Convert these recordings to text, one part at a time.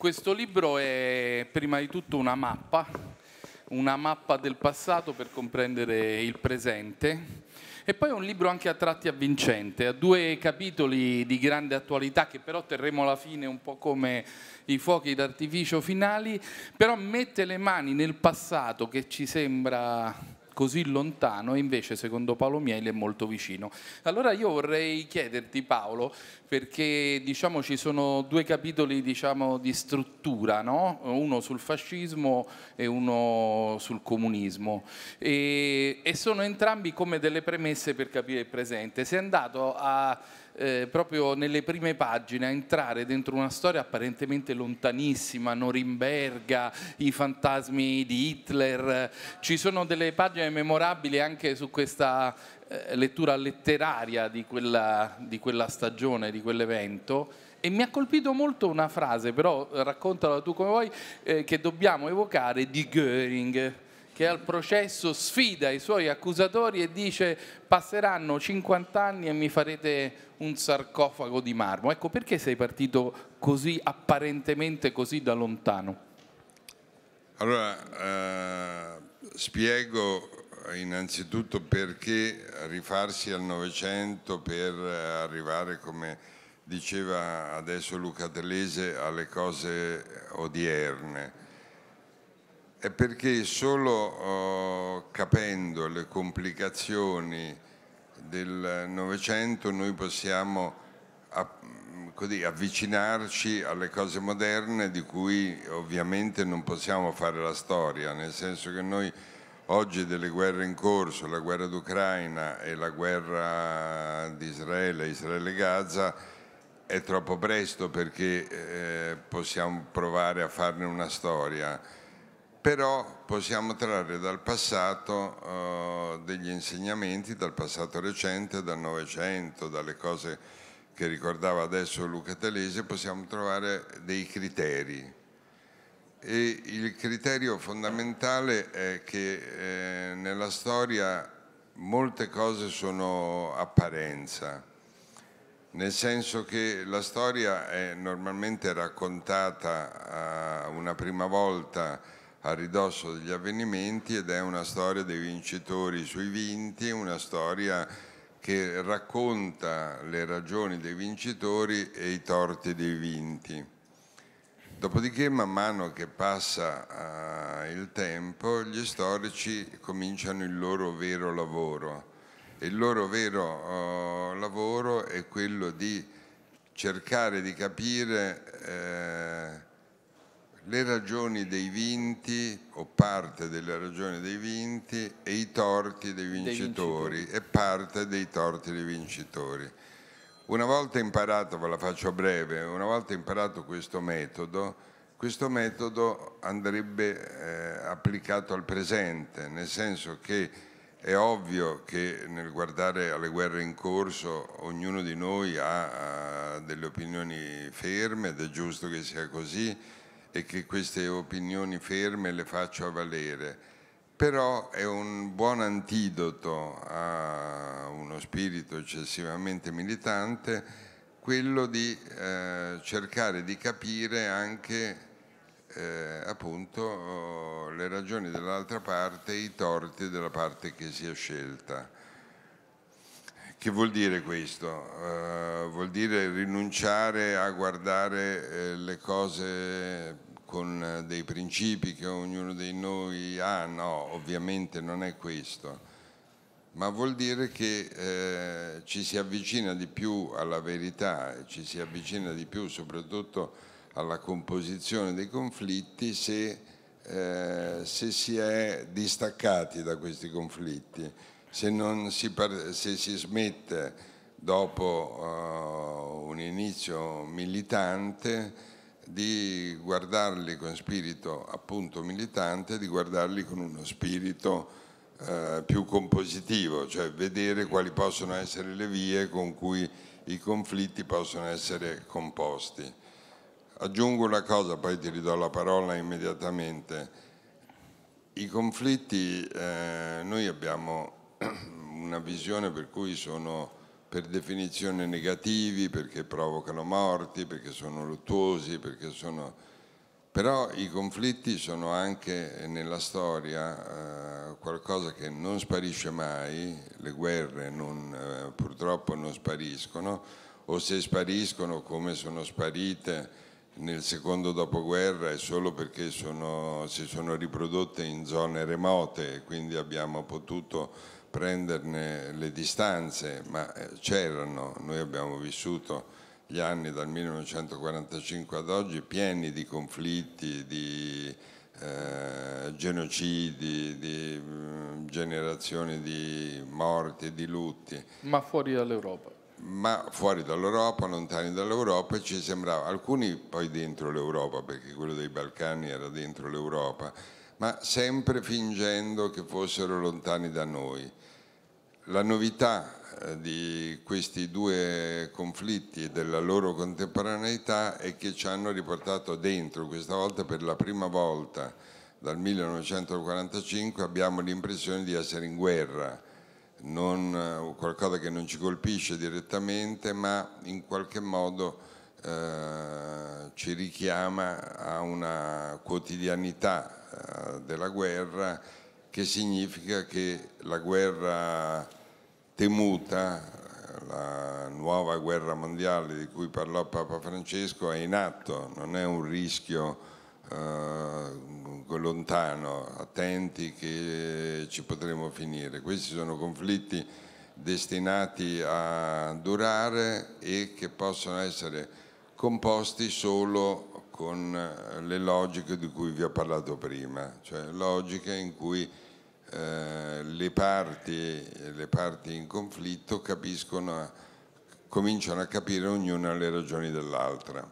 Questo libro è prima di tutto una mappa, una mappa del passato per comprendere il presente e poi è un libro anche a tratti avvincente, ha due capitoli di grande attualità che però terremo alla fine un po' come i fuochi d'artificio finali, però mette le mani nel passato che ci sembra così lontano e invece secondo Paolo Mieli è molto vicino. Allora io vorrei chiederti Paolo, perché diciamo ci sono due capitoli diciamo, di struttura, no? uno sul fascismo e uno sul comunismo e, e sono entrambi come delle premesse per capire il presente. Sei andato a eh, proprio nelle prime pagine a entrare dentro una storia apparentemente lontanissima, Norimberga, i fantasmi di Hitler, ci sono delle pagine memorabili anche su questa eh, lettura letteraria di quella, di quella stagione, di quell'evento. E mi ha colpito molto una frase, però raccontala tu come vuoi, eh, che dobbiamo evocare di Göring che al processo sfida i suoi accusatori e dice passeranno 50 anni e mi farete un sarcofago di marmo. Ecco, perché sei partito così apparentemente così da lontano? Allora, eh, spiego innanzitutto perché rifarsi al Novecento per arrivare, come diceva adesso Luca Telese, alle cose odierne è perché solo oh, capendo le complicazioni del Novecento noi possiamo avvicinarci alle cose moderne di cui ovviamente non possiamo fare la storia, nel senso che noi oggi delle guerre in corso, la guerra d'Ucraina e la guerra di Israele, Israele-Gaza, è troppo presto perché eh, possiamo provare a farne una storia però possiamo trarre dal passato eh, degli insegnamenti, dal passato recente, dal Novecento, dalle cose che ricordava adesso Luca Telese, possiamo trovare dei criteri. E il criterio fondamentale è che eh, nella storia molte cose sono apparenza, nel senso che la storia è normalmente raccontata eh, una prima volta a ridosso degli avvenimenti ed è una storia dei vincitori sui vinti, una storia che racconta le ragioni dei vincitori e i torti dei vinti. Dopodiché, man mano che passa uh, il tempo, gli storici cominciano il loro vero lavoro. Il loro vero uh, lavoro è quello di cercare di capire eh, le ragioni dei vinti o parte delle ragioni dei vinti e i torti dei vincitori, dei vincitori. e parte dei torti dei vincitori. Una volta imparato, ve la faccio breve, una volta imparato questo metodo, questo metodo andrebbe eh, applicato al presente, nel senso che è ovvio che nel guardare alle guerre in corso ognuno di noi ha, ha delle opinioni ferme ed è giusto che sia così, e che queste opinioni ferme le faccio valere, però è un buon antidoto a uno spirito eccessivamente militante quello di eh, cercare di capire anche eh, appunto le ragioni dell'altra parte i torti della parte che si è scelta. Che vuol dire questo? Eh, vuol dire rinunciare a guardare eh, le cose con eh, dei principi che ognuno di noi ha? No, ovviamente non è questo ma vuol dire che eh, ci si avvicina di più alla verità, ci si avvicina di più soprattutto alla composizione dei conflitti se, eh, se si è distaccati da questi conflitti. Se, si, se si, smette dopo uh, un inizio militante di guardarli con spirito appunto militante, di guardarli con uno spirito eh, più compositivo, cioè vedere quali possono essere le vie con cui i conflitti possono essere composti. Aggiungo una cosa, poi ti ridò la parola immediatamente. I conflitti, eh, noi abbiamo una visione per cui sono per definizione negativi, perché provocano morti, perché sono luttuosi, perché sono... Però i conflitti sono anche nella storia eh, qualcosa che non sparisce mai, le guerre non, eh, purtroppo non spariscono, o se spariscono come sono sparite nel secondo dopoguerra è solo perché sono, si sono riprodotte in zone remote, e quindi abbiamo potuto prenderne le distanze, ma eh, c'erano, noi abbiamo vissuto gli anni dal 1945 ad oggi pieni di conflitti, di eh, genocidi, di mh, mm, generazioni di morti, di lutti. Ma fuori dall'Europa? Ma fuori dall'Europa, lontani dall'Europa, e ci sembrava, alcuni poi dentro l'Europa, perché quello dei Balcani era dentro l'Europa, ma sempre fingendo che fossero lontani da noi. La novità eh, di questi due conflitti e della loro contemporaneità è che ci hanno riportato dentro, questa volta per la prima volta dal 1945 abbiamo l'impressione di essere in guerra, non, eh, qualcosa che non ci colpisce direttamente ma in qualche modo eh, ci richiama a una quotidianità eh, della guerra che significa che la guerra temuta, la nuova guerra mondiale di cui parlò Papa Francesco è in atto, non è un rischio eh, lontano, attenti che ci potremo finire. Questi sono conflitti destinati a durare e che possono essere composti solo con eh, le logiche di cui vi ho parlato prima, cioè logiche in cui eh, le, parti, le, parti, in conflitto capiscono, cominciano a capire ognuna le ragioni dell'altra.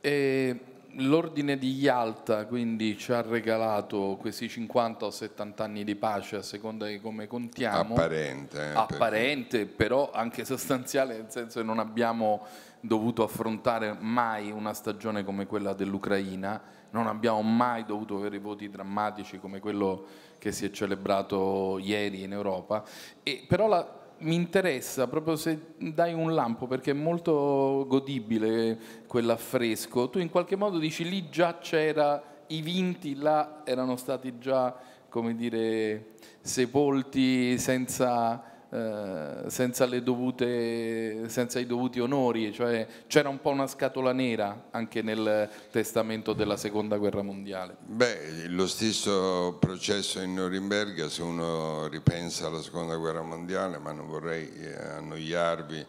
E eh, L'ordine di Yalta quindi ci ha regalato questi 50 o 70 anni di pace a seconda di come contiamo. Apparente. Eh, apparente, perché... però anche sostanziale, nel senso che non abbiamo dovuto affrontare mai una stagione come quella dell'Ucraina, non abbiamo mai dovuto avere voti drammatici come quello che si è celebrato ieri in Europa. E, però la, mi interessa proprio se dai un lampo perché è molto godibile quell'affresco. Tu in qualche modo dici lì già c'era i vinti, là erano stati già, come dire, sepolti senza eh, senza, dovute, senza, i dovuti onori, cioè c'era un po' una scatola nera anche nel testamento della seconda guerra mondiale. Beh, lo stesso processo in Norimberga, se uno ripensa alla seconda guerra mondiale, ma non vorrei eh, annoiarvi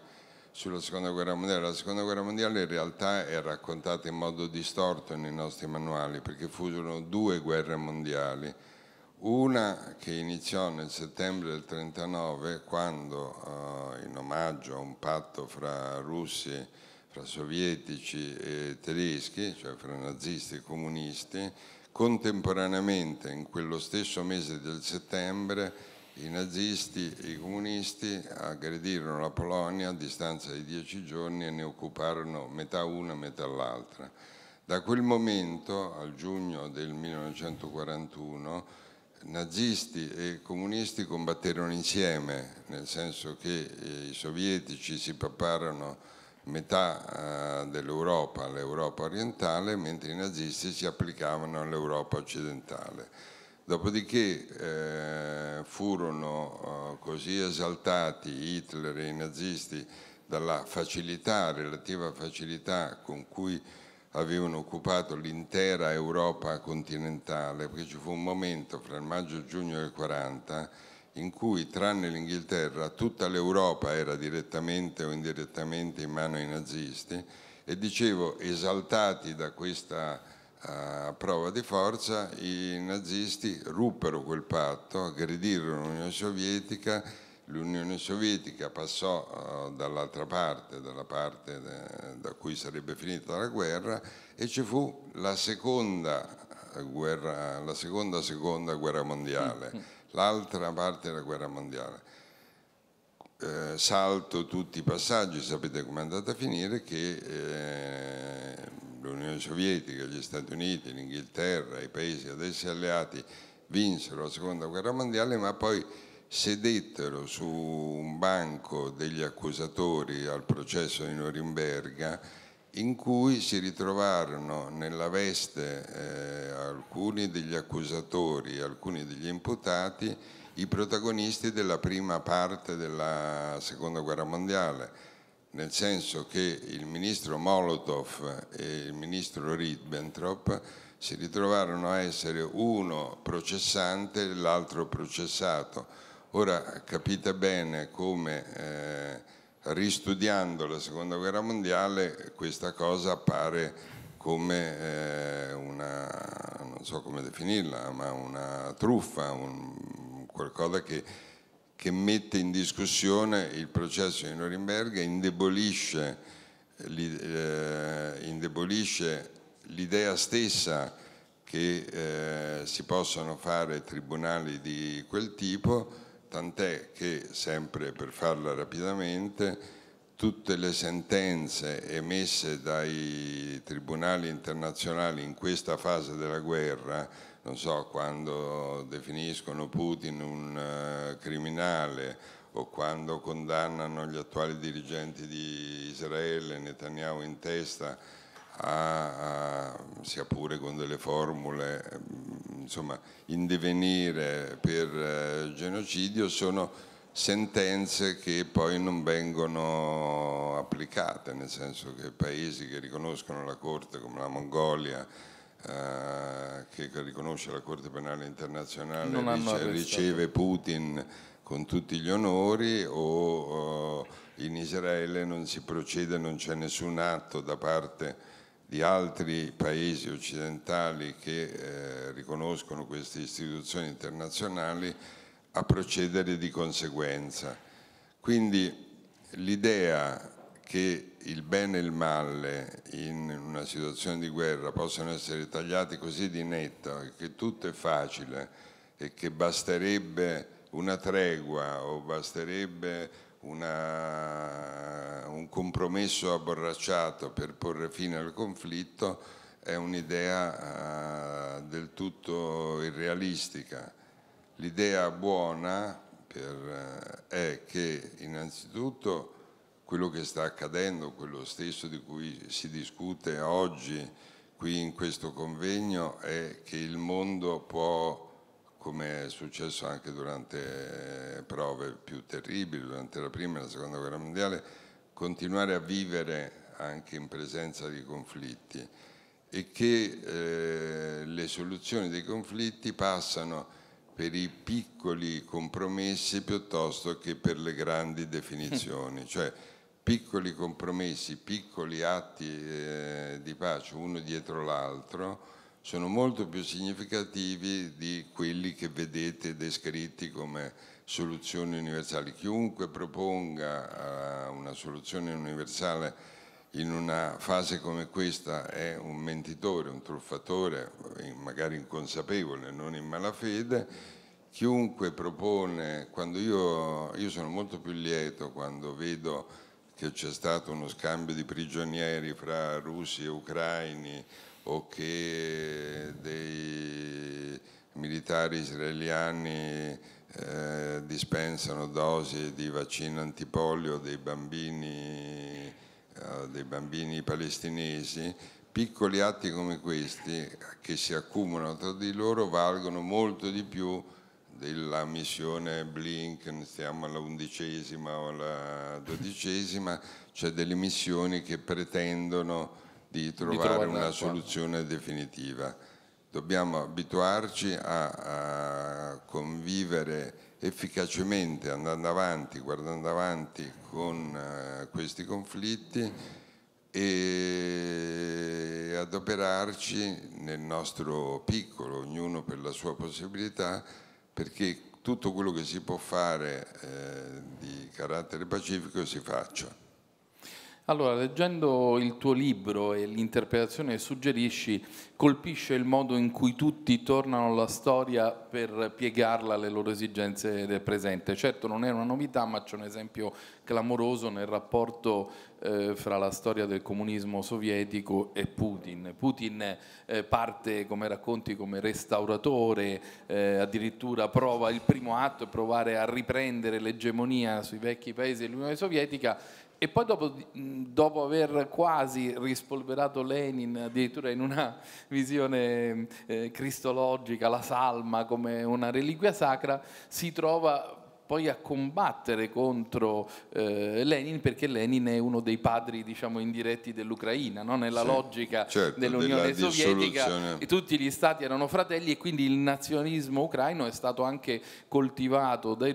sulla seconda guerra mondiale, la seconda guerra mondiale in realtà è raccontata in modo distorto nei nostri manuali perché furono due guerre mondiali una che iniziò nel settembre del 39 quando eh, in omaggio a un patto fra russi, fra sovietici e tedeschi, cioè fra nazisti e comunisti, contemporaneamente in quello stesso mese del settembre i nazisti e i comunisti aggredirono la Polonia a distanza di dieci giorni e ne occuparono metà una e metà l'altra. Da quel momento, al giugno del 1941, nazisti e comunisti combatterono insieme, nel senso che eh, i sovietici si papparono metà eh, dell'Europa all'Europa orientale, mentre i nazisti si applicavano all'Europa occidentale. Dopodiché eh, furono eh, così esaltati Hitler e i nazisti dalla facilità, relativa facilità con cui avevano occupato l'intera Europa continentale, perché ci fu un momento fra il maggio e il giugno del 40 in cui tranne l'Inghilterra tutta l'Europa era direttamente o indirettamente in mano ai nazisti e dicevo esaltati da questa uh, prova di forza i nazisti ruppero quel patto, aggredirono l'Unione Sovietica l'Unione Sovietica passò uh, dall'altra parte, dalla parte de, da cui sarebbe finita la guerra e ci fu la seconda eh, guerra, la seconda, seconda guerra mondiale, mm. l'altra parte della guerra mondiale. Eh, salto tutti i passaggi, sapete com'è andata a finire, che eh, l'Unione Sovietica, gli Stati Uniti, l'Inghilterra, i paesi ad essi alleati vinsero la seconda guerra mondiale, ma poi sedettero su un banco degli accusatori al processo di Norimberga in cui si ritrovarono nella veste eh, alcuni degli accusatori, alcuni degli imputati, i protagonisti della prima parte della seconda guerra mondiale, nel senso che il ministro Molotov e il ministro Ribbentrop si ritrovarono a essere uno processante e l'altro processato Ora capite bene come eh, ristudiando la seconda guerra mondiale questa cosa appare come eh, una, non so come definirla, ma una truffa, un, qualcosa che, che, mette in discussione il processo di Norimberga, indebolisce, eh, indebolisce l'idea stessa che eh, si possano fare tribunali di quel tipo tant'è che, sempre per farla rapidamente, tutte le sentenze emesse dai tribunali internazionali in questa fase della guerra, non so, quando definiscono Putin un eh, criminale o quando condannano gli attuali dirigenti di Israele, Netanyahu in testa, a, a, sia pure con delle formule mm, insomma, in divenire per eh, genocidio sono sentenze che poi non vengono applicate, nel senso che paesi che riconoscono la Corte come la Mongolia, eh, che riconosce la Corte Penale Internazionale, dice, riceve Putin con tutti gli onori o, o in Israele non si procede, non c'è nessun atto da parte di altri paesi occidentali che eh, riconoscono queste istituzioni internazionali a procedere di conseguenza. Quindi l'idea che il bene e il male in una situazione di guerra possano essere tagliati così di netto, che tutto è facile e che basterebbe una tregua o basterebbe una, un compromesso abborracciato per porre fine al conflitto è un'idea eh, del tutto irrealistica. L'idea buona per, eh, è che innanzitutto quello che sta accadendo, quello stesso di cui si discute oggi qui in questo convegno, è che il mondo può come è successo anche durante eh, prove più terribili, durante la prima e la seconda guerra mondiale, continuare a vivere anche in presenza di conflitti e che eh, le soluzioni dei conflitti passano per i piccoli compromessi piuttosto che per le grandi definizioni, mm. cioè piccoli compromessi, piccoli atti eh, di pace uno dietro l'altro sono molto più significativi di quelli che vedete descritti come soluzioni universali. Chiunque proponga eh, una soluzione universale in una fase come questa è un mentitore, un truffatore, eh, magari inconsapevole, non in malafede, chiunque propone, quando io, io, sono molto più lieto quando vedo che c'è stato uno scambio di prigionieri fra russi e ucraini, o che dei militari israeliani eh, dispensano dosi di vaccino antipolio dei bambini, eh, dei bambini palestinesi, piccoli atti come questi che si accumulano tra di loro valgono molto di più della missione Blinken, stiamo alla undicesima o alla dodicesima, cioè delle missioni che pretendono di trovare, di una l'acqua. soluzione definitiva. Dobbiamo abituarci a, a convivere efficacemente andando avanti, guardando avanti con uh, questi conflitti e adoperarci nel nostro piccolo, ognuno per la sua possibilità, perché tutto quello che si può fare eh, di carattere pacifico si faccia. Allora, leggendo il tuo libro e l'interpretazione che suggerisci, colpisce il modo in cui tutti tornano alla storia per piegarla alle loro esigenze del presente. Certo non è una novità, ma c'è un esempio clamoroso nel rapporto eh, fra la storia del comunismo sovietico e Putin. Putin eh, parte, come racconti, come restauratore, eh, addirittura prova il primo atto, provare a riprendere l'egemonia sui vecchi paesi dell'Unione Sovietica e poi dopo, dopo, aver quasi rispolverato Lenin, addirittura in una visione eh, cristologica, la salma come una reliquia sacra, si trova poi a combattere contro eh, Lenin perché Lenin è uno dei padri diciamo, indiretti dell'Ucraina, no? nella sì, logica certo, dell'Unione Sovietica e tutti gli stati erano fratelli e quindi il nazionalismo ucraino è stato anche coltivato dai,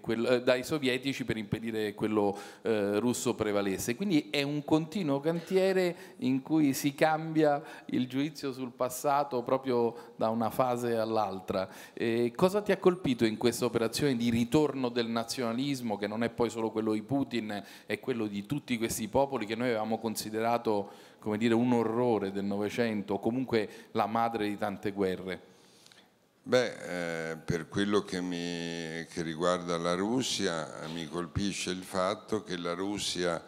quel, eh, dai sovietici per impedire che quello eh, russo prevalesse. Quindi è un continuo cantiere in cui si cambia il giudizio sul passato proprio da una fase all'altra. cosa ti ha colpito in questa operazione? situazione di ritorno del nazionalismo che non è poi solo quello di Putin, è quello di tutti questi popoli che noi avevamo considerato come dire, un orrore del Novecento, o comunque la madre di tante guerre. Beh, eh, per quello che, mi, che riguarda la Russia eh, mi colpisce il fatto che la Russia,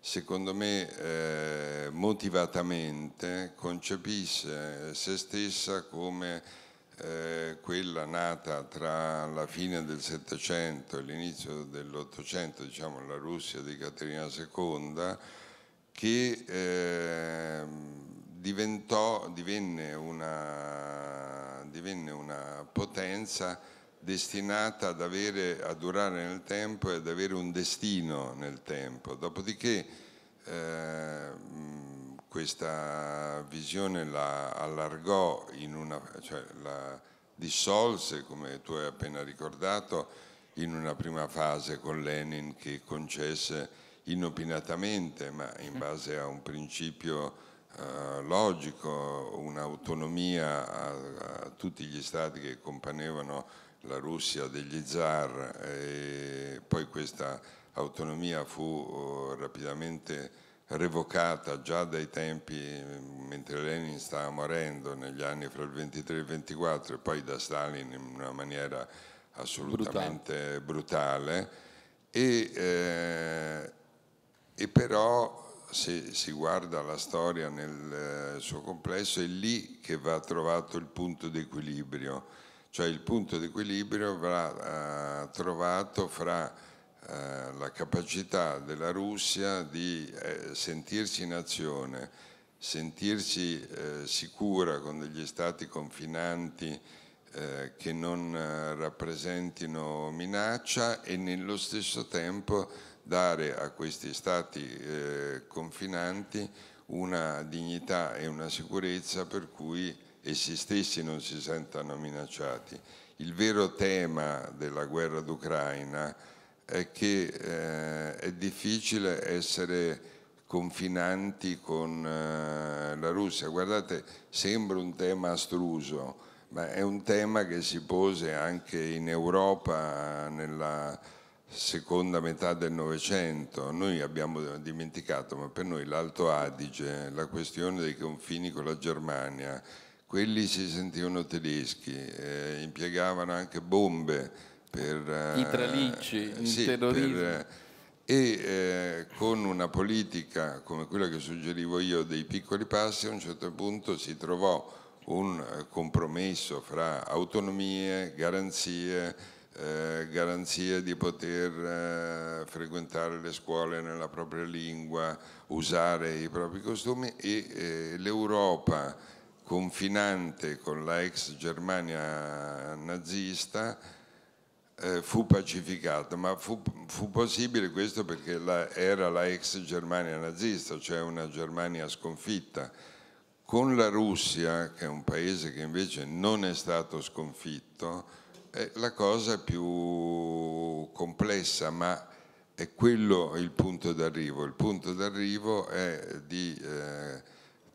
secondo me, eh, motivatamente concepisse eh, se stessa come eh, quella nata tra la fine del Settecento e l'inizio dell'Ottocento, diciamo la Russia di Caterina II, che eh, diventò, divenne, una, divenne una potenza destinata ad avere, a durare nel tempo e ad avere un destino nel tempo. Dopodiché eh, questa visione la allargò, una, cioè la dissolse, come tu hai appena ricordato, in una prima fase con Lenin che concesse inopinatamente, ma in base a un principio eh, logico, un'autonomia a, a, tutti gli stati che componevano la Russia degli zar e poi questa autonomia fu oh, rapidamente revocata già dai tempi mentre Lenin stava morendo negli anni fra il 23 e il 24 e poi da Stalin in una maniera assolutamente brutale, brutale. E, eh, e, però se si guarda la storia nel eh, suo complesso è lì che va trovato il punto di equilibrio cioè il punto di equilibrio va eh, trovato fra eh, la capacità della Russia di eh, sentirsi in azione, sentirsi eh, sicura con degli stati confinanti eh, che non rappresentino minaccia e nello stesso tempo dare a questi stati confinanti una dignità e una sicurezza per cui essi stessi non si sentano minacciati. Il vero tema della guerra d'Ucraina è che eh, è difficile essere confinanti con eh, la Russia. Guardate, sembra un tema astruso, ma è un tema che si pose anche in Europa nella seconda metà del Novecento. Noi abbiamo dimenticato, ma per noi l'Alto Adige, la questione dei confini con la Germania, quelli si sentivano tedeschi, eh, impiegavano anche bombe per, I tralicci, eh, sì, il terrorismo. Per, eh, eh, con una politica come quella che suggerivo io dei piccoli passi a un certo punto si trovò un eh, compromesso fra autonomie, garanzie, eh, garanzie di poter eh, frequentare le scuole nella propria lingua, usare i propri costumi e eh, l'Europa confinante con la ex Germania nazista eh, fu pacificato, ma fu, fu, possibile questo perché la, era la ex Germania nazista, cioè una Germania sconfitta. Con la Russia, che è un paese che invece non è stato sconfitto, è eh, la cosa più complessa, ma è quello il punto d'arrivo. Il punto d'arrivo è di eh,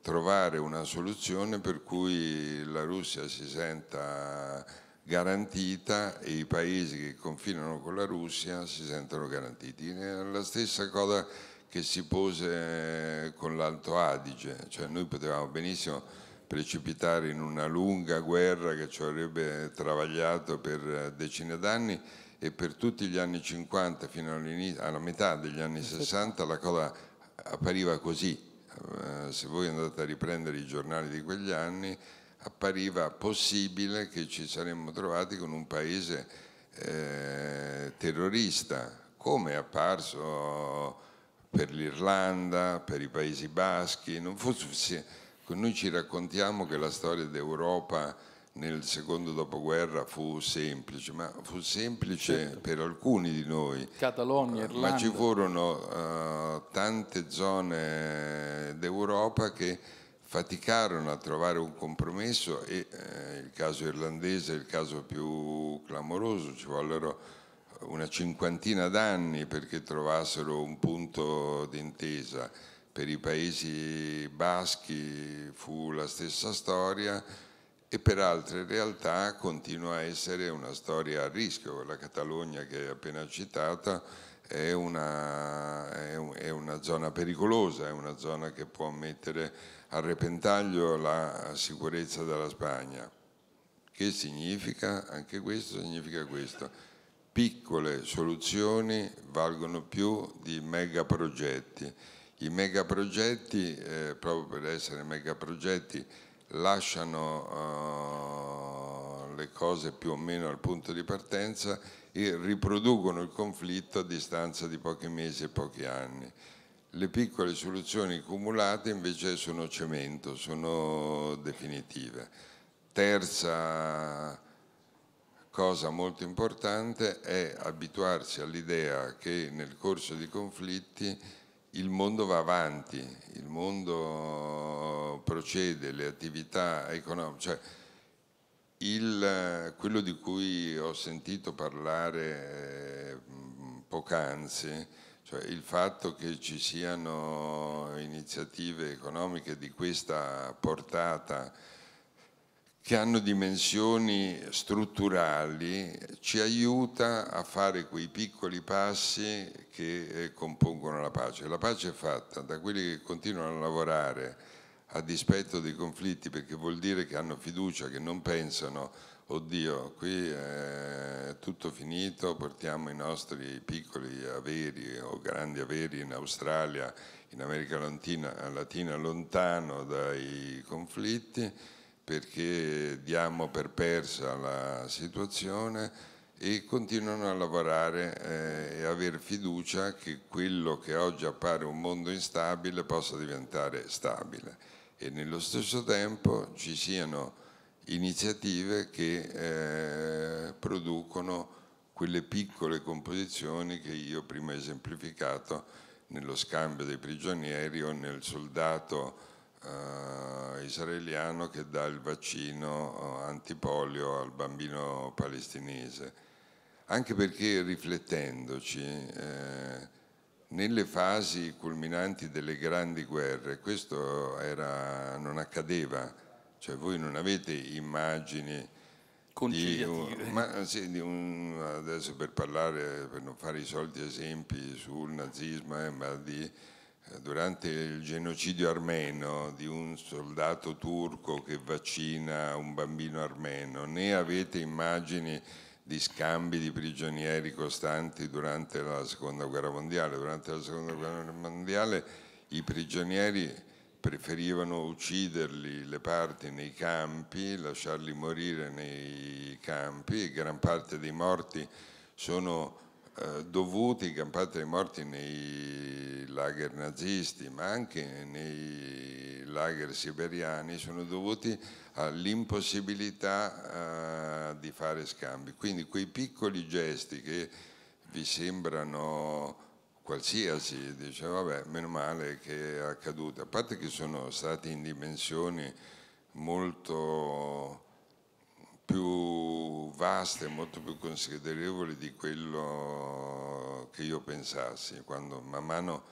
trovare una soluzione per cui la Russia si senta garantita e i paesi che confinano con la Russia si sentono garantiti. È La stessa cosa che si pose eh, con l'Alto Adige, cioè noi potevamo benissimo precipitare in una lunga guerra che ci avrebbe travagliato per eh, decine d'anni e per tutti gli anni 50 fino alla metà degli anni 60 la cosa appariva così. Eh, se voi andate a riprendere i giornali di quegli anni appariva possibile che ci saremmo trovati con un paese eh, terrorista, come è apparso per l'Irlanda, per i Paesi Baschi, non fu Noi ci raccontiamo che la storia d'Europa nel secondo dopoguerra fu semplice, ma fu semplice certo. per alcuni di noi. Catalogna, Irlanda. Ma ci furono uh, tante zone d'Europa che faticarono a trovare un compromesso e eh, il caso irlandese è il caso più clamoroso, ci vollero una cinquantina d'anni perché trovassero un punto d'intesa. Per i paesi baschi fu la stessa storia e per altre realtà continua a essere una storia a rischio. La Catalogna che hai appena citato è una, è una zona pericolosa, è una zona che può mettere a repentaglio la sicurezza della Spagna. Che significa? Anche questo significa questo. Piccole soluzioni valgono più di megaprogetti. I megaprogetti, eh, proprio per essere megaprogetti, lasciano eh, le cose più o meno al punto di partenza e riproducono il conflitto a distanza di pochi mesi e pochi anni. Le piccole soluzioni cumulate invece sono cemento, sono definitive. Terza cosa molto importante è abituarsi all'idea che nel corso di conflitti il mondo va avanti, il mondo procede, le attività economiche. Cioè, il, quello di cui ho sentito parlare eh, poc'anzi cioè, il fatto che ci siano iniziative economiche di questa portata che hanno dimensioni strutturali ci aiuta a fare quei piccoli passi che eh, compongono la pace. La pace è fatta da quelli che continuano a lavorare a dispetto dei conflitti perché vuol dire che hanno fiducia, che non pensano oddio, qui è tutto finito, portiamo i nostri piccoli averi o grandi averi in Australia, in America Latina, Latina lontano dai conflitti, perché diamo per persa la situazione e continuano a lavorare eh, e avere fiducia che quello che oggi appare un mondo instabile possa diventare stabile e nello stesso tempo ci siano iniziative che eh, producono quelle piccole composizioni che io prima ho esemplificato nello scambio dei prigionieri o nel soldato eh, israeliano che dà il vaccino eh, antipolio al bambino palestinese. Anche perché riflettendoci, eh, nelle fasi culminanti delle grandi guerre questo era, non accadeva, cioè voi non avete immagini di, un, ma, sì, di un, adesso per parlare, per non fare i soliti esempi sul nazismo, eh, ma di, eh, durante il genocidio armeno di un soldato turco che vaccina un bambino armeno, né avete immagini di scambi di prigionieri costanti durante la seconda guerra mondiale. Durante la seconda guerra mondiale i prigionieri preferivano ucciderli le parti nei campi, lasciarli morire nei campi, gran parte dei morti sono eh, dovuti, gran parte dei morti nei lager nazisti, ma anche nei lager siberiani, sono dovuti all'impossibilità eh, di fare scambi. Quindi quei piccoli gesti che vi sembrano qualsiasi, dice vabbè, meno male che è accaduto a parte che sono stati in dimensioni molto più vaste, molto più considerevoli di quello che io pensassi, quando man mano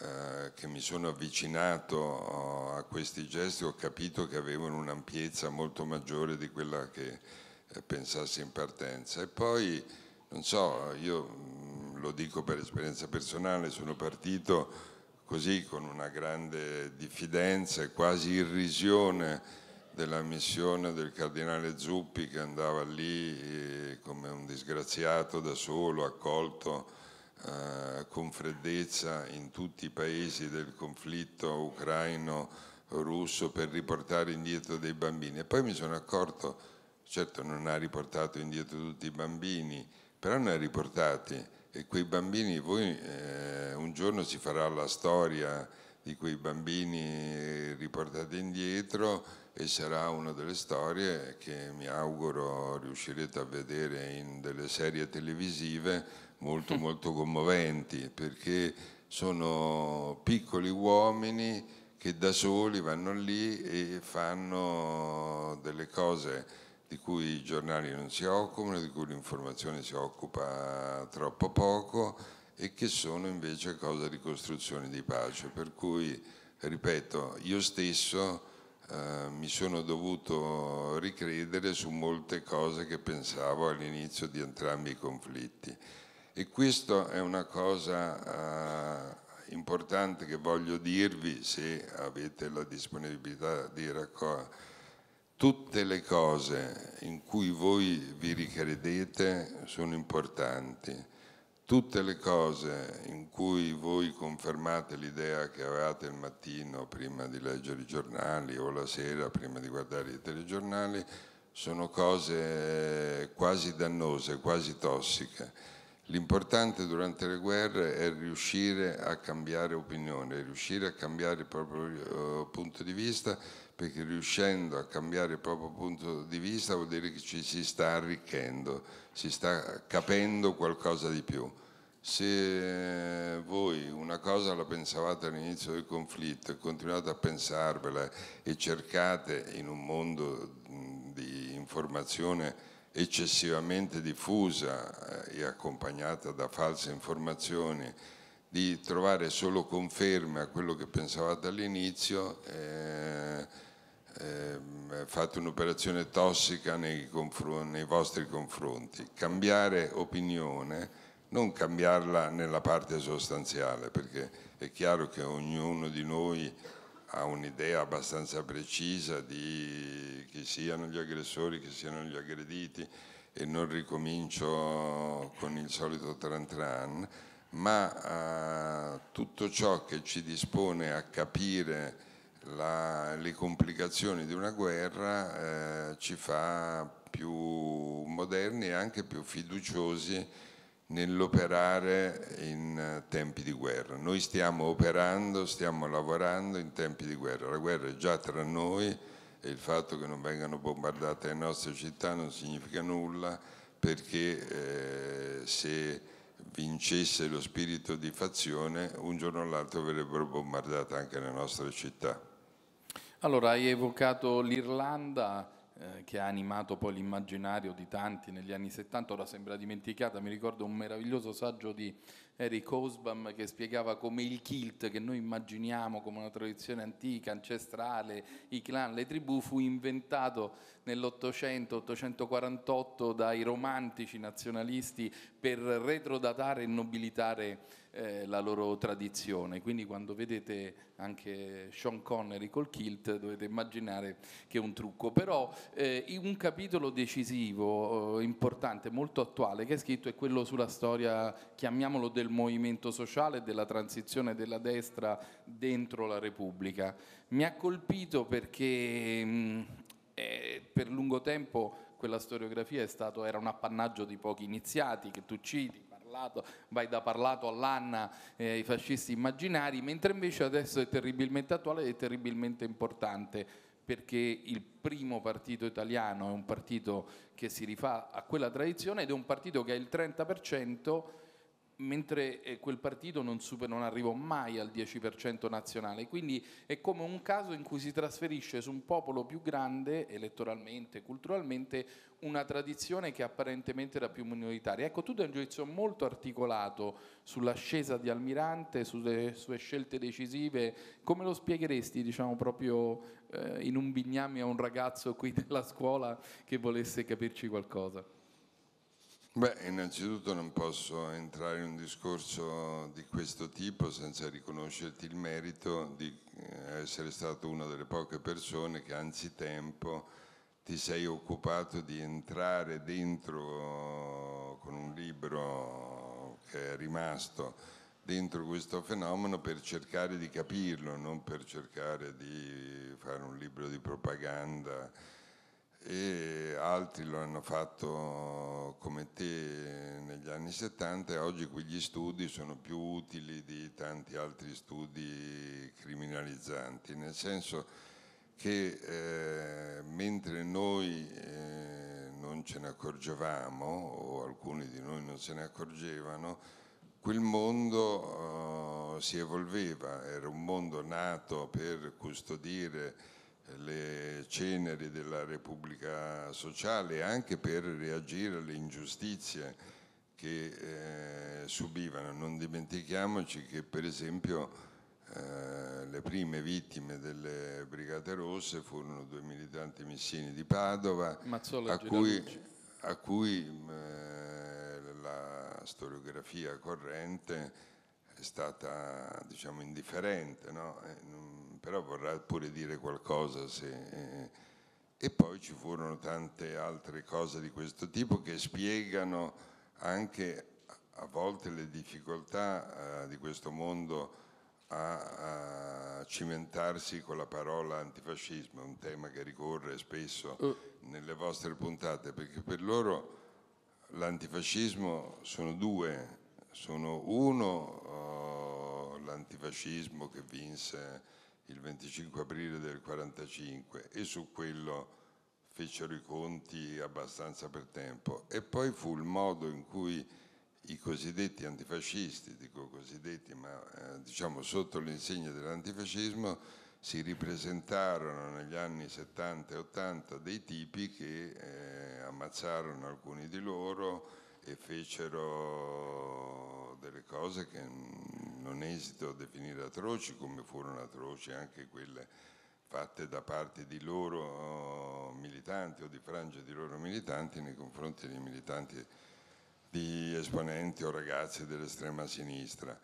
eh, che mi sono avvicinato eh, a questi gesti ho capito che avevano un'ampiezza molto maggiore di quella che eh, pensassi in partenza e poi non so, io lo dico per esperienza personale, sono partito così con una grande diffidenza e quasi irrisione della missione del cardinale Zuppi che andava lì eh, come un disgraziato da solo, accolto eh, con freddezza in tutti i paesi del conflitto ucraino-russo per riportare indietro dei bambini. E poi mi sono accorto, certo non ha riportato indietro tutti i bambini, però ne ha riportati e quei bambini, voi eh, un giorno si farà la storia di quei bambini riportati indietro e sarà una delle storie che mi auguro riuscirete a vedere in delle serie televisive molto molto commoventi perché sono piccoli uomini che da soli vanno lì e fanno delle cose di cui i giornali non si occupano, di cui l'informazione si occupa troppo poco e che sono invece cose di costruzione di pace. Per cui, ripeto, io stesso eh, mi sono dovuto ricredere su molte cose che pensavo all'inizio di entrambi i conflitti. E questa è una cosa eh, importante che voglio dirvi se avete la disponibilità di raccogliere tutte le cose in cui voi vi ricredete sono importanti, tutte le cose in cui voi confermate l'idea che avevate il mattino prima di leggere i giornali o la sera prima di guardare i telegiornali sono cose quasi dannose, quasi tossiche. L'importante durante le guerre è riuscire a cambiare opinione, riuscire a cambiare il proprio eh, punto di vista perché riuscendo a cambiare il proprio punto di vista vuol dire che ci si sta arricchendo, si sta capendo qualcosa di più. Se voi una cosa la pensavate all'inizio del conflitto e continuate a pensarvela e cercate in un mondo di informazione eccessivamente diffusa eh, e accompagnata da false informazioni, di trovare solo conferme a quello che pensavate all'inizio, eh, ehm, fatto un'operazione tossica nei, nei vostri confronti. Cambiare opinione, non cambiarla nella parte sostanziale, perché è chiaro che ognuno di noi ha un'idea abbastanza precisa di chi siano gli aggressori, chi siano gli aggrediti e non ricomincio con il solito tran tran, ma eh, tutto ciò che ci dispone a capire la, le complicazioni di una guerra eh, ci fa più moderni e anche più fiduciosi nell'operare in eh, tempi di guerra. Noi stiamo operando, stiamo lavorando in tempi di guerra. La guerra è già tra noi e il fatto che non vengano bombardate le nostre città non significa nulla perché eh, se vincesse lo spirito di fazione un giorno o l'altro verrebbero bombardate anche le nostre città. Allora, hai evocato l'Irlanda eh, che ha animato poi l'immaginario di tanti negli anni 70, ora sembra dimenticata, mi ricordo un meraviglioso saggio di Eric Osbam che spiegava come il kilt che noi immaginiamo come una tradizione antica, ancestrale, i clan, le tribù fu inventato nell'800-848 dai romantici nazionalisti per retrodatare e nobilitare eh, la loro tradizione. Quindi quando vedete anche Sean Connery col kilt dovete immaginare che è un trucco. Però eh, un capitolo decisivo, eh, importante, molto attuale che è scritto è quello sulla storia, chiamiamolo, del movimento sociale, della transizione della destra dentro la Repubblica. Mi ha colpito perché mh, mm, e per lungo tempo quella storiografia stato, era un appannaggio di pochi iniziati che tu citi, parlato, vai da parlato all'Anna, eh, ai fascisti immaginari, mentre invece adesso è terribilmente attuale ed è terribilmente importante perché il primo partito italiano è un partito che si rifà a quella tradizione ed è un partito che ha il 30% mentre eh, quel partito non, super, non arrivò mai al 10% nazionale, quindi è come un caso in cui si trasferisce su un popolo più grande, elettoralmente, culturalmente, una tradizione che apparentemente era più minoritaria. Ecco, tu dai un giudizio molto articolato sull'ascesa di Almirante, sulle sue scelte decisive, come lo spiegheresti, diciamo, proprio eh, in un bignami a un ragazzo qui della scuola che volesse capirci qualcosa? Beh, innanzitutto non posso entrare in un discorso di questo tipo senza riconoscerti il merito di eh, essere stato una delle poche persone che anzitempo ti sei occupato di entrare dentro con un libro che è rimasto dentro questo fenomeno per cercare di capirlo, non per cercare di fare un libro di propaganda e altri lo hanno fatto come te negli anni 70 e oggi quegli studi sono più utili di tanti altri studi criminalizzanti, nel senso che eh, mentre noi eh, non ce ne accorgevamo o alcuni di noi non se ne accorgevano, quel mondo eh, si evolveva, era un mondo nato per custodire le ceneri della Repubblica Sociale anche per reagire alle ingiustizie che eh, subivano. Non dimentichiamoci che per esempio eh, le prime vittime delle Brigate Rosse furono due militanti missini di Padova Mazzola a cui, a cui eh, la storiografia corrente è stata diciamo indifferente. No? Eh, però vorrà pure dire qualcosa se... E poi ci furono tante altre cose di questo tipo che spiegano anche a volte le difficoltà eh, di questo mondo a, a, cimentarsi con la parola antifascismo, un tema che ricorre spesso mm. nelle vostre puntate, perché per loro l'antifascismo sono due, sono uno oh, l'antifascismo che vinse il 25 aprile del 1945 e su quello fecero i conti abbastanza per tempo e poi fu il modo in cui i cosiddetti antifascisti, dico cosiddetti ma eh, diciamo sotto l'insegna dell'antifascismo, si ripresentarono negli anni 70 e 80 dei tipi che eh, ammazzarono alcuni di loro, e fecero delle cose che non esito a definire atroci, come furono atroci anche quelle fatte da parte di loro oh, militanti o di frange di loro militanti nei confronti dei militanti di esponenti o ragazzi dell'estrema sinistra.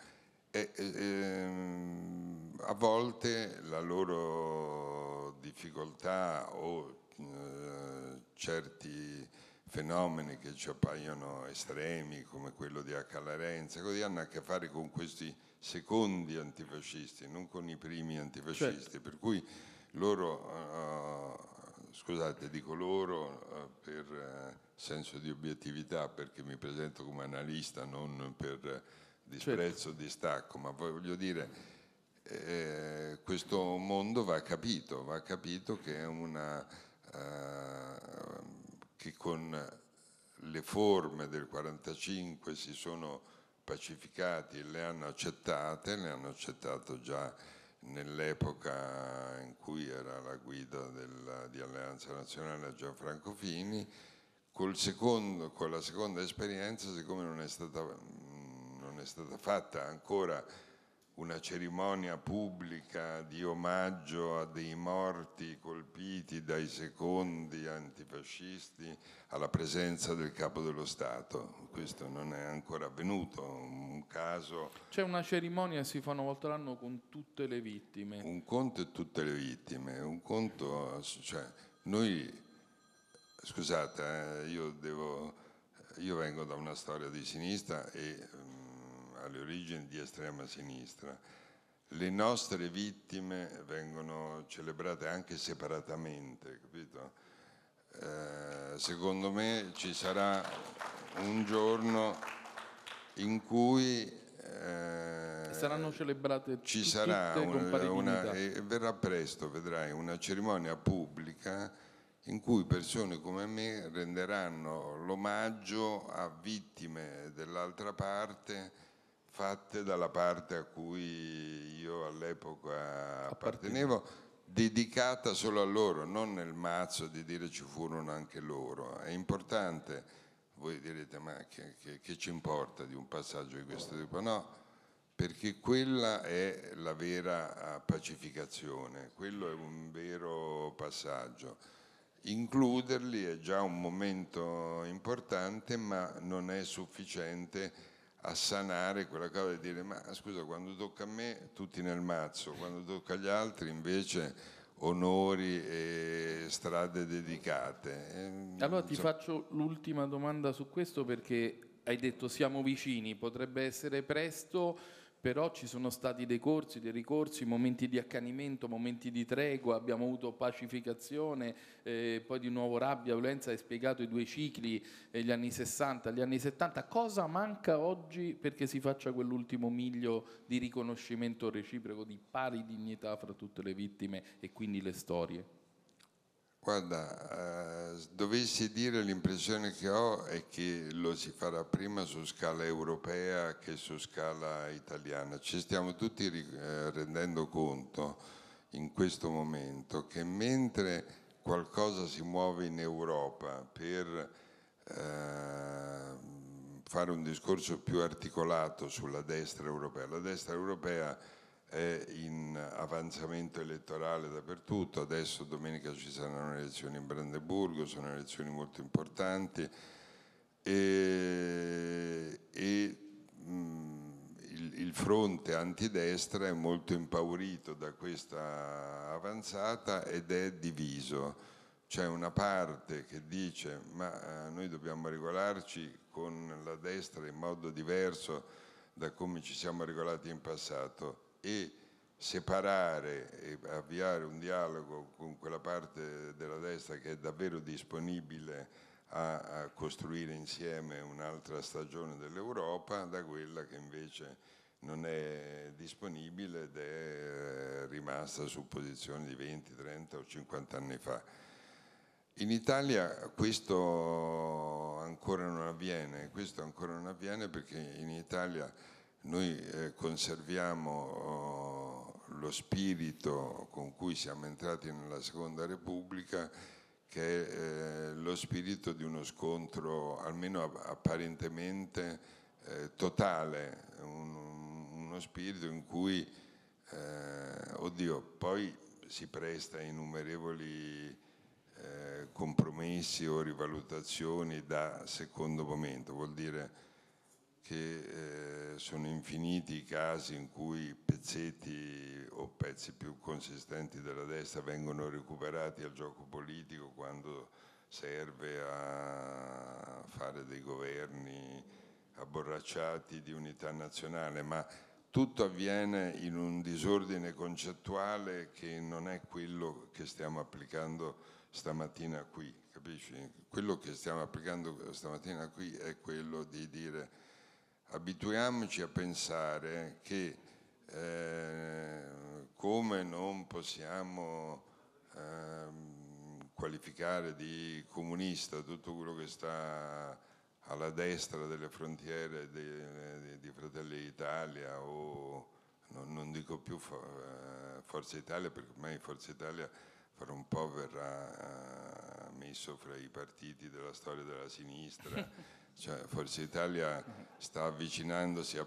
E, e, ehm, a volte la loro difficoltà o eh, certi fenomeni che ci appaiono estremi come quello di Acalarenza, così hanno a che fare con questi secondi antifascisti, non con i primi antifascisti, certo. per cui loro, uh, scusate, dico loro uh, per uh, senso di obiettività, perché mi presento come analista, non per disprezzo o certo. distacco, ma voglio dire... Eh, questo mondo va capito, va capito che è una, eh, che con le forme del 45 si sono pacificati e le hanno accettate, le hanno accettate già nell'epoca in cui era la guida della, di Alleanza Nazionale a Gianfranco Fini, col secondo, con la seconda esperienza, siccome non è stata, non è stata fatta ancora una cerimonia pubblica di omaggio a dei morti colpiti dai secondi antifascisti alla presenza del capo dello Stato. Questo non è ancora avvenuto, un caso... C'è una cerimonia si fa una volta l'anno con tutte le vittime. Un conto e tutte le vittime, un conto... Cioè, noi... Scusate, eh, io devo... Io vengo da una storia di sinistra e alle origini di estrema sinistra, le nostre vittime vengono celebrate anche separatamente, capito? Eh, secondo me ci sarà un giorno in cui eh, saranno celebrate ci sarà una, una, e verrà presto, vedrai, una cerimonia pubblica in cui persone come me renderanno l'omaggio a vittime dell'altra parte fatte dalla parte a cui io all'epoca appartenevo, dedicata solo a loro, non nel mazzo di dire ci furono anche loro. È importante, voi direte ma che, che, che ci importa di un passaggio di questo tipo? No, perché quella è la vera ah, pacificazione, quello è un vero passaggio. Includerli è già un momento importante ma non è sufficiente a sanare quella cosa di dire ma scusa quando tocca a me tutti nel mazzo, quando tocca agli altri invece onori e strade dedicate. Mm, allora ti so. faccio l'ultima domanda su questo perché hai detto siamo vicini, potrebbe essere presto però ci sono stati dei corsi, dei ricorsi, momenti di accanimento, momenti di tregua, abbiamo avuto pacificazione, eh, poi di nuovo rabbia, violenza, hai spiegato i due cicli, eh, gli anni 60, gli anni 70, cosa manca oggi perché si faccia quell'ultimo miglio di riconoscimento reciproco, di pari dignità fra tutte le vittime e quindi le storie? Guarda, eh, dovessi dire l'impressione che ho è che lo si farà prima su scala europea che su scala italiana. Ci stiamo tutti eh, rendendo conto in questo momento che mentre qualcosa si muove in Europa per eh, fare un discorso più articolato sulla destra europea, la destra europea è in avanzamento elettorale dappertutto, adesso domenica ci saranno le elezioni in Brandeburgo, sono elezioni molto importanti e, e mh, mm, il, il fronte antidestra è molto impaurito da questa avanzata ed è diviso c'è una parte che dice ma eh, noi dobbiamo regolarci con la destra in modo diverso da come ci siamo regolati in passato e separare e avviare un dialogo con quella parte della destra che è davvero disponibile a, a costruire insieme un'altra stagione dell'Europa da quella che invece non è disponibile ed è eh, rimasta su posizioni di 20, 30 o 50 anni fa. In Italia questo ancora non avviene, questo ancora non avviene perché in Italia noi eh, conserviamo oh, lo spirito con cui siamo entrati nella Seconda Repubblica, che è eh, lo spirito di uno scontro, almeno apparentemente, eh, totale, uno spirito in cui, oddio, poi si presta a innumerevoli compromessi o rivalutazioni da secondo momento, vuol dire che eh, sono infiniti i casi in cui pezzetti o pezzi più consistenti della destra vengono recuperati al gioco politico quando serve a fare dei governi abborracciati di unità nazionale, ma tutto avviene in un disordine concettuale che non è quello che stiamo applicando stamattina qui, capisci? Quello che stiamo applicando stamattina qui è quello di dire abituiamoci a pensare che eh, come non possiamo eh, qualificare di comunista tutto quello che sta alla destra delle frontiere di, di, Fratelli d'Italia o non, non, dico più eh, Forza Italia perché ormai Forza Italia fra un po' verrà eh, messo fra i partiti della storia della sinistra Cioè, Forza Italia sta avvicinandosi a,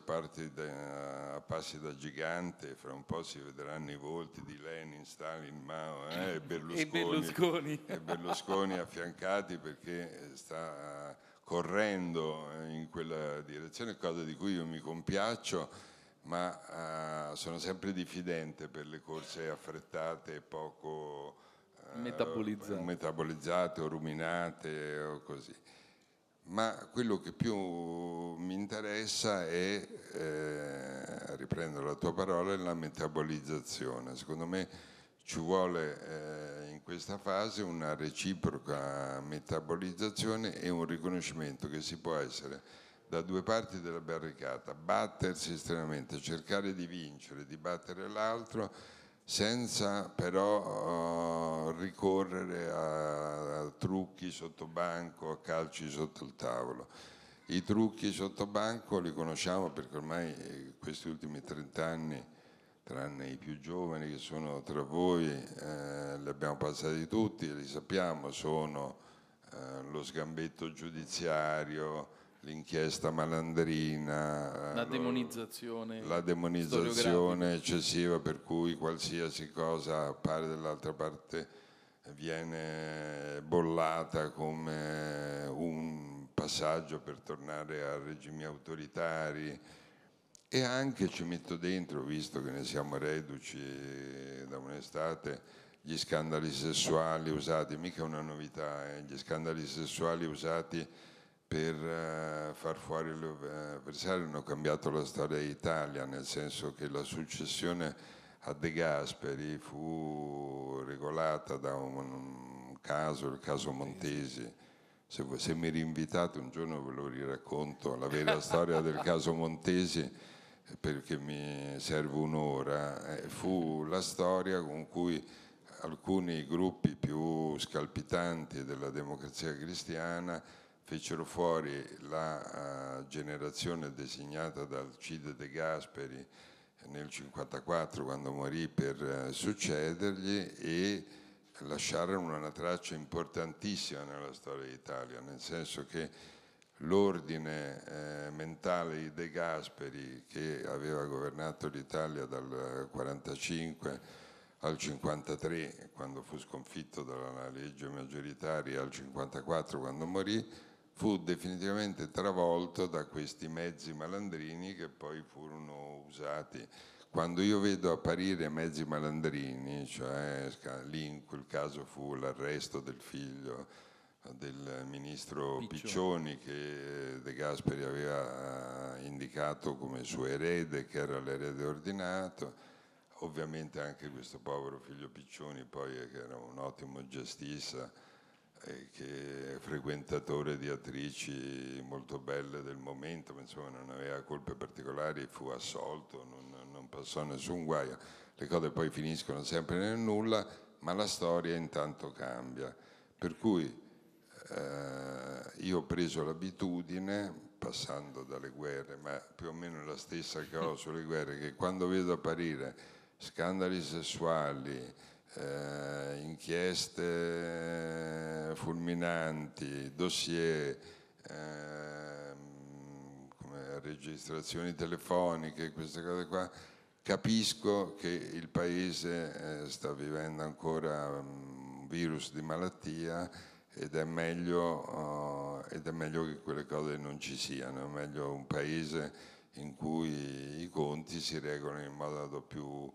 da, a, passi da gigante, fra un po' si vedranno i volti di Lenin, Stalin, Mao eh, e Berlusconi. E Berlusconi. e Berlusconi affiancati perché sta correndo in quella direzione, cosa di cui io mi compiaccio ma uh, sono sempre diffidente per le corse affrettate e poco uh, metabolizzate. metabolizzate. o ruminate o così ma quello che più mi interessa è, eh, riprendo la tua parola, la metabolizzazione. Secondo me ci vuole eh, in questa fase una reciproca metabolizzazione e un riconoscimento che si può essere da due parti della barricata, battersi estremamente, cercare di vincere, di battere l'altro, senza però oh, ricorrere a, trucchi sotto banco, a calci sotto il tavolo. I trucchi sotto banco li conosciamo perché ormai eh, questi ultimi 30 anni, tranne i più giovani che sono tra voi, eh, li abbiamo passati tutti, li sappiamo, sono eh, lo sgambetto giudiziario, l'inchiesta malandrina, eh, la demonizzazione, la demonizzazione eccessiva per cui qualsiasi cosa appare dall'altra parte viene bollata come un passaggio per tornare a regimi autoritari e anche ci metto dentro, visto che ne siamo reduci da un'estate, gli scandali sessuali usati, mica una novità, eh, gli scandali sessuali usati per eh, far fuori l'avversario hanno cambiato la storia d'Italia, nel senso che la successione a De Gasperi fu regolata da un caso, il caso Montesi. Se, se mi rinvitate un giorno ve lo riracconto, la vera storia del caso Montesi, perché mi serve un'ora, eh, fu la storia con cui alcuni gruppi più scalpitanti della democrazia cristiana fecero fuori la eh, generazione designata da Alcide De Gasperi nel 54 quando morì per eh, succedergli e lasciarono una traccia importantissima nella storia d'Italia, nel senso che l'ordine eh, mentale di De Gasperi che aveva governato l'Italia dal 45 al 53 quando fu sconfitto dalla legge maggioritaria al 54 quando morì fu definitivamente travolto da questi mezzi malandrini che poi furono usati. Quando io vedo apparire mezzi malandrini, cioè lì in quel caso fu l'arresto del figlio del ministro Piccioni, Piccioni che De Gasperi aveva eh, indicato come suo erede, che era l'erede ordinato, ovviamente anche questo povero figlio Piccioni poi eh, che era un ottimo gestista che è frequentatore di attrici molto belle del momento, ma insomma non aveva colpe particolari, fu assolto, non, non passò nessun guaio. Le cose poi finiscono sempre nel nulla, ma la storia intanto cambia. Per cui eh, io ho preso l'abitudine, passando dalle guerre, ma più o meno la stessa che ho sulle guerre, che quando vedo apparire scandali sessuali, eh, inchieste fulminanti, dossier, eh, registrazioni telefoniche, queste cose qua, capisco che il paese eh, sta vivendo ancora mm, un virus di malattia ed è, meglio, uh, ed è meglio che quelle cose non ci siano, è meglio un paese in cui i conti si regolano in modo più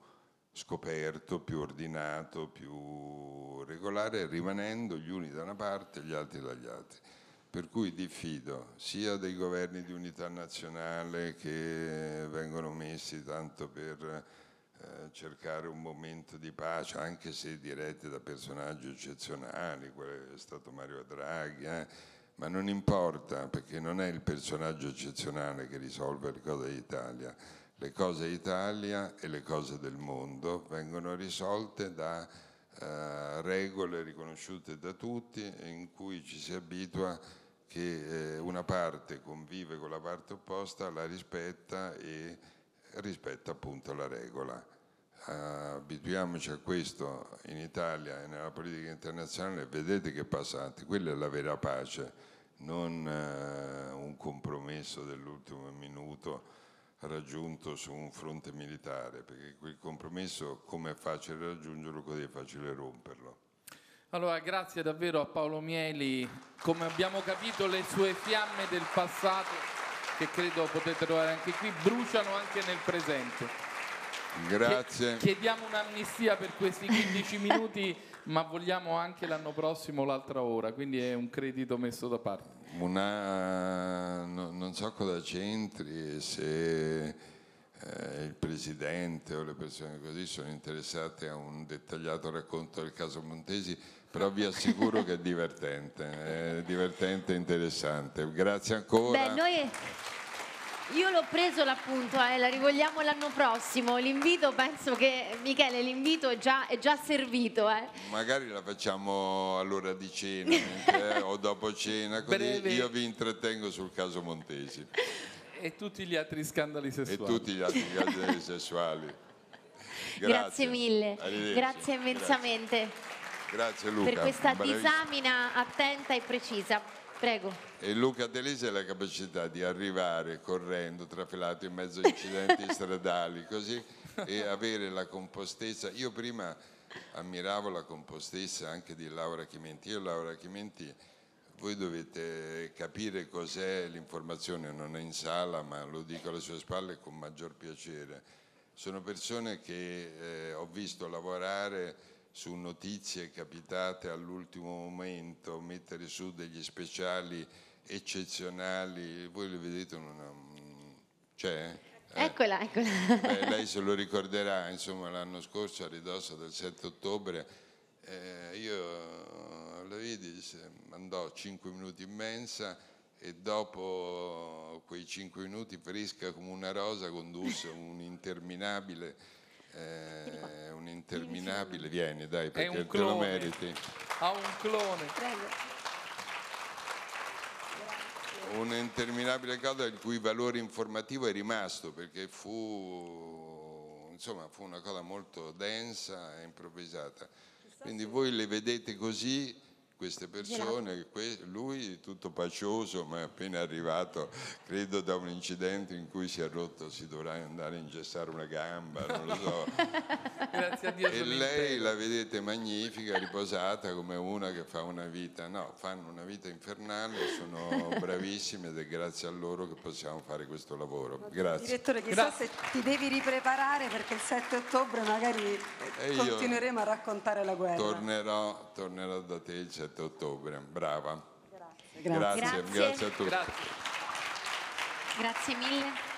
scoperto, più ordinato, più regolare, rimanendo gli uni da una parte e gli altri dagli altri. Per cui diffido sia dei governi di unità nazionale che vengono messi tanto per eh, cercare un momento di pace, anche se diretti da personaggi eccezionali, quello è stato Mario Draghi, eh, ma non importa perché non è il personaggio eccezionale che risolve le cose d'Italia le cose Italia e le cose del mondo vengono risolte da eh, regole riconosciute da tutti e in cui ci si abitua che eh, una parte convive con la parte opposta, la rispetta e rispetta appunto la regola. Eh, abituiamoci a questo in Italia e nella politica internazionale, vedete che passate, quella è la vera pace, non eh, un compromesso dell'ultimo minuto raggiunto su un fronte militare, perché quel compromesso come è facile raggiungerlo così è facile romperlo. Allora grazie davvero a Paolo Mieli, come abbiamo capito le sue fiamme del passato, che credo potete trovare anche qui, bruciano anche nel presente. Grazie. Chiediamo un'amnistia per questi 15 minuti, ma vogliamo anche l'anno prossimo l'altra ora, quindi è un credito messo da parte una, no, non so cosa c'entri se eh, il presidente o le persone così sono interessate a un dettagliato racconto del caso Montesi, però vi assicuro che è divertente, è divertente e interessante. Grazie ancora. Beh, noi... Io l'ho preso l'appunto, eh, la rivogliamo l'anno prossimo. L'invito, penso che Michele, l'invito è già, è già servito. Eh. Magari la facciamo all'ora di cena eh, o dopo cena, così Breve. io vi intrattengo sul caso Montesi. E tutti gli altri scandali sessuali. E tutti gli altri scandali sessuali. Grazie, Grazie mille, grazie immensamente. Grazie. Grazie Luca. Per questa disamina attenta e precisa. Prego. E Luca Delisi ha la capacità di arrivare correndo, trafelato in mezzo a incidenti stradali, così, e avere la compostezza. Io prima ammiravo la compostezza anche di Laura Chimenti. Io Laura Chimenti, voi dovete capire cos'è l'informazione, non è in sala, ma lo dico alle sue spalle con maggior piacere. Sono persone che eh, ho visto lavorare su notizie capitate all'ultimo momento, mettere su degli speciali eccezionali, voi le vedete, non c'è? Eh? Eccola, eccola. Beh, lei se lo ricorderà, insomma, l'anno scorso a ridosso del 7 ottobre, eh, io la vidi, andò 5 minuti in mensa e dopo quei 5 minuti fresca come una rosa condusse un interminabile è un interminabile, vieni dai perché te lo meriti. Ha un clone. Prego un interminabile caldo il cui valore informativo è rimasto perché fu, insomma, fu una cosa molto densa e improvvisata. Quindi voi le vedete così, queste persone, lui tutto pacioso ma è appena arrivato credo da un incidente in cui si è rotto, si dovrà andare a ingessare una gamba, non lo so. Grazie a Dio. E lei la vedete magnifica, riposata come una che fa una vita, no, fanno una vita infernale, sono bravissime ed è grazie a loro che possiamo fare questo lavoro. Grazie. Direttore, chissà Grazie. se ti devi ripreparare perché il 7 ottobre magari eh, e continueremo a raccontare la guerra. Tornerò, tornerò da te il 7 7 ottobre. Brava. Grazie, grazie, grazie. grazie a tutti. Grazie, grazie mille.